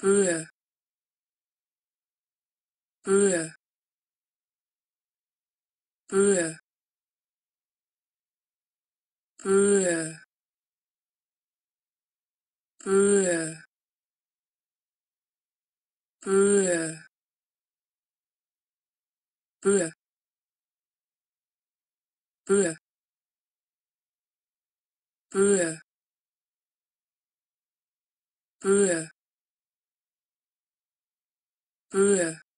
brewer brewer brewer brewer brewer brewer brewer brewer brewer brewer 不。